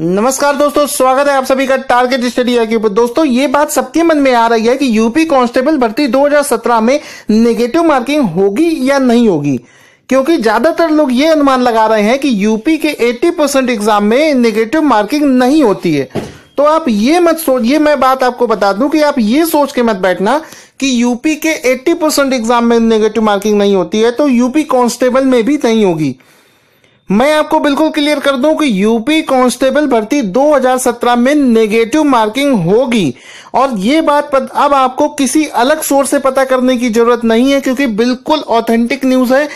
नमस्कार दोस्तों स्वागत है आप सभी का टारगेट स्टडी के ऊपर दोस्तों ये बात सबके मन में आ रही है कि यूपी कांस्टेबल भर्ती 2017 में नेगेटिव मार्किंग होगी या नहीं होगी क्योंकि ज्यादातर लोग ये अनुमान लगा रहे हैं कि यूपी के 80 परसेंट एग्जाम में नेगेटिव मार्किंग नहीं होती है तो आप ये मत सोच ये मैं बात आपको बता दूं कि आप ये सोच के मत बैठना कि यूपी के 80 परसेंट एग्जाम में नेगेटिव मार्किंग नहीं होती है तो यूपी कांस्टेबल में भी नहीं होगी मैं आपको बिल्कुल क्लियर कर दूं कि यूपी कांस्टेबल भर्ती 2017 में नेगेटिव मार्किंग होगी और ये बात पत, अब आपको किसी अलग सोर्स से पता करने की जरूरत नहीं है क्योंकि बिल्कुल ऑथेंटिक न्यूज है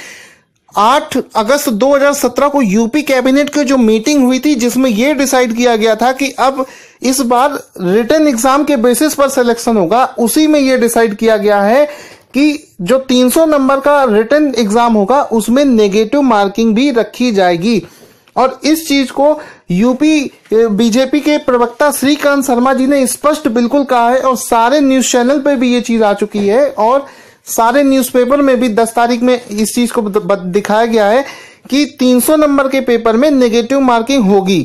8 अगस्त 2017 को यूपी कैबिनेट की जो मीटिंग हुई थी जिसमें यह डिसाइड किया गया था कि अब इस बार रिटर्न एग्जाम के बेसिस पर सिलेक्शन होगा उसी में यह डिसाइड किया गया है कि जो 300 नंबर का रिटर्न एग्जाम होगा उसमें नेगेटिव मार्किंग भी रखी जाएगी और इस चीज को यूपी बीजेपी के प्रवक्ता श्रीकांत शर्मा जी ने स्पष्ट बिल्कुल कहा है और सारे न्यूज चैनल पे भी ये चीज आ चुकी है और सारे न्यूज़पेपर में भी 10 तारीख में इस चीज को दिखाया गया है कि 300 नंबर के पेपर में नेगेटिव मार्किंग होगी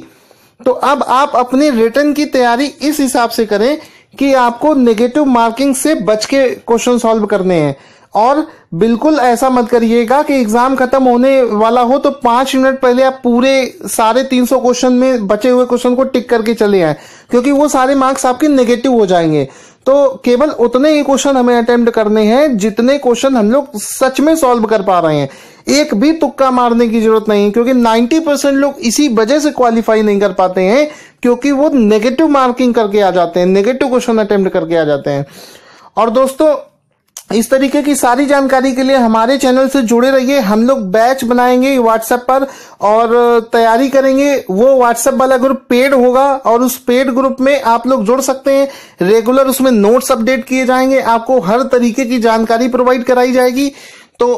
तो अब आप अपनी रिटर्न की तैयारी इस हिसाब से करें कि आपको नेगेटिव मार्किंग से बच के क्वेश्चन सॉल्व करने हैं और बिल्कुल ऐसा मत करिएगा कि एग्जाम खत्म होने वाला हो तो पांच मिनट पहले आप पूरे सारे तीन सौ क्वेश्चन में बचे हुए क्वेश्चन को टिक करके चले आए क्योंकि वो सारे मार्क्स आपके नेगेटिव हो जाएंगे तो केवल उतने ही क्वेश्चन हमें अटेम्प्ट करने हैं जितने क्वेश्चन हम लोग सच में सॉल्व कर पा रहे हैं एक भी तुक्का मारने की जरूरत नहीं क्योंकि 90 परसेंट लोग इसी वजह से क्वालिफाई नहीं कर पाते हैं क्योंकि वो नेगेटिव मार्किंग करके आ जाते हैं नेगेटिव क्वेश्चन अटेम्प्ट करके आ जाते हैं और दोस्तों इस तरीके की सारी जानकारी के लिए हमारे चैनल से जुड़े रहिए हम लोग बैच बनाएंगे व्हाट्सएप पर और तैयारी करेंगे वो व्हाट्सएप वाला ग्रुप पेड होगा और उस पेड ग्रुप में आप लोग जुड़ सकते हैं रेगुलर उसमें नोट्स अपडेट किए जाएंगे आपको हर तरीके की जानकारी प्रोवाइड कराई जाएगी तो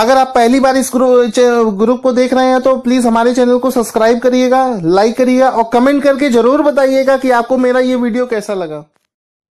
अगर आप पहली बार इस ग्रुप को देख रहे हैं तो प्लीज हमारे चैनल को सब्सक्राइब करिएगा लाइक करिएगा और कमेंट करके जरूर बताइएगा कि आपको मेरा ये वीडियो कैसा लगा